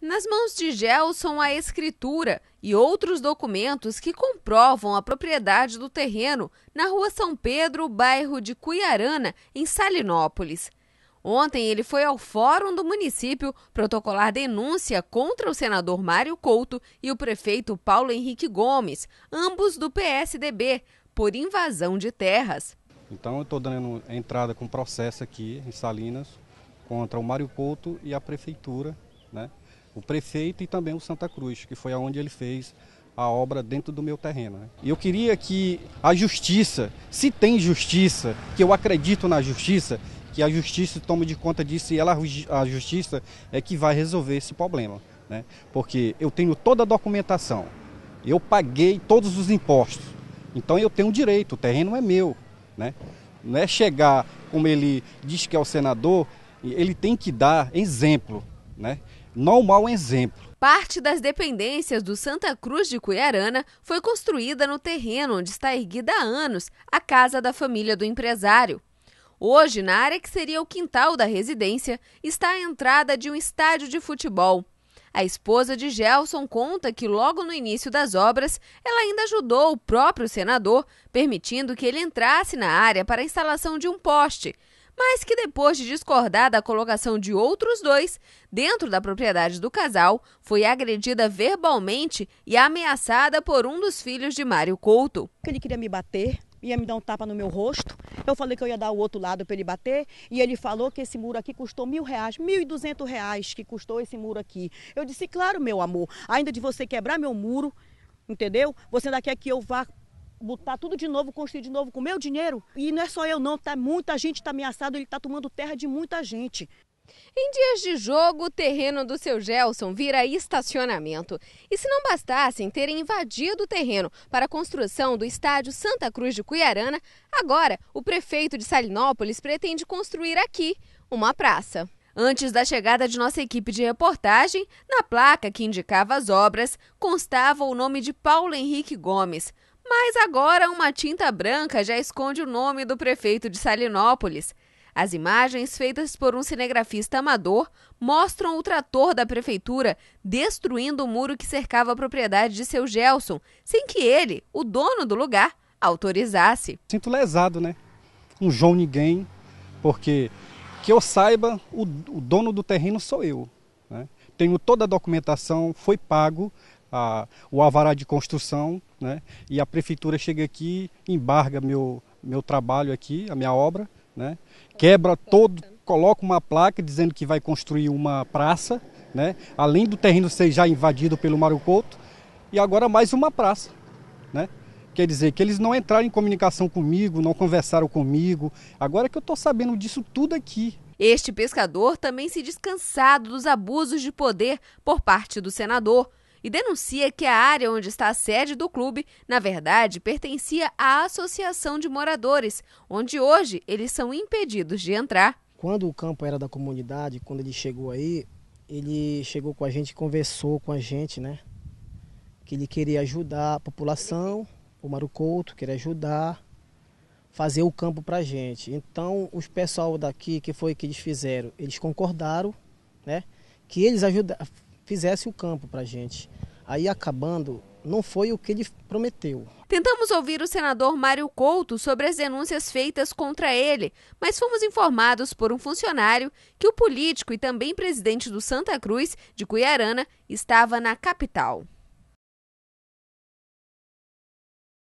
Nas mãos de Gelson, a escritura e outros documentos que comprovam a propriedade do terreno na rua São Pedro, bairro de Cuiarana, em Salinópolis. Ontem ele foi ao Fórum do Município protocolar denúncia contra o senador Mário Couto e o prefeito Paulo Henrique Gomes, ambos do PSDB, por invasão de terras. Então eu estou dando entrada com processo aqui em Salinas contra o Mário Couto e a prefeitura, né? o prefeito e também o Santa Cruz, que foi aonde ele fez a obra dentro do meu terreno. Né? E eu queria que a justiça, se tem justiça, que eu acredito na justiça, que a justiça tome de conta disso e ela, a justiça é que vai resolver esse problema. Né? Porque eu tenho toda a documentação, eu paguei todos os impostos, então eu tenho direito, o terreno é meu. Né? Não é chegar, como ele diz que é o senador, ele tem que dar exemplo né? Não mau exemplo. Parte das dependências do Santa Cruz de Cuiarana foi construída no terreno onde está erguida há anos a casa da família do empresário. Hoje, na área que seria o quintal da residência, está a entrada de um estádio de futebol. A esposa de Gelson conta que logo no início das obras, ela ainda ajudou o próprio senador, permitindo que ele entrasse na área para a instalação de um poste, mas que depois de discordar da colocação de outros dois dentro da propriedade do casal, foi agredida verbalmente e ameaçada por um dos filhos de Mário Couto. Ele queria me bater, ia me dar um tapa no meu rosto. Eu falei que eu ia dar o outro lado para ele bater. E ele falou que esse muro aqui custou mil reais, mil e duzentos reais que custou esse muro aqui. Eu disse, claro, meu amor, ainda de você quebrar meu muro, entendeu? Você ainda quer que eu vá botar tudo de novo, construir de novo com meu dinheiro. E não é só eu não, tá muita gente está ameaçada, ele está tomando terra de muita gente. Em dias de jogo, o terreno do seu Gelson vira estacionamento. E se não bastassem terem invadido o terreno para a construção do estádio Santa Cruz de Cuiarana, agora o prefeito de Salinópolis pretende construir aqui uma praça. Antes da chegada de nossa equipe de reportagem, na placa que indicava as obras, constava o nome de Paulo Henrique Gomes, mas agora uma tinta branca já esconde o nome do prefeito de Salinópolis. As imagens feitas por um cinegrafista amador mostram o trator da prefeitura destruindo o muro que cercava a propriedade de seu Gelson, sem que ele, o dono do lugar, autorizasse. Sinto lesado, né? Um João Ninguém, porque que eu saiba, o, o dono do terreno sou eu. Né? Tenho toda a documentação, foi pago, a, o avará de construção, né? E a prefeitura chega aqui, embarga meu, meu trabalho aqui, a minha obra, né? Quebra todo, coloca uma placa dizendo que vai construir uma praça, né? Além do terreno ser já invadido pelo Marucoto, e agora mais uma praça, né? Quer dizer que eles não entraram em comunicação comigo, não conversaram comigo. Agora que eu estou sabendo disso tudo aqui. Este pescador também se descansado dos abusos de poder por parte do senador, e denuncia que a área onde está a sede do clube, na verdade, pertencia à Associação de Moradores, onde hoje eles são impedidos de entrar. Quando o campo era da comunidade, quando ele chegou aí, ele chegou com a gente, conversou com a gente, né? Que ele queria ajudar a população, o Marucouto queria ajudar, fazer o campo a gente. Então, os pessoal daqui, que foi que eles fizeram? Eles concordaram, né? Que eles ajudaram fizesse o campo para a gente. Aí acabando, não foi o que ele prometeu. Tentamos ouvir o senador Mário Couto sobre as denúncias feitas contra ele, mas fomos informados por um funcionário que o político e também presidente do Santa Cruz, de Cuiarana, estava na capital.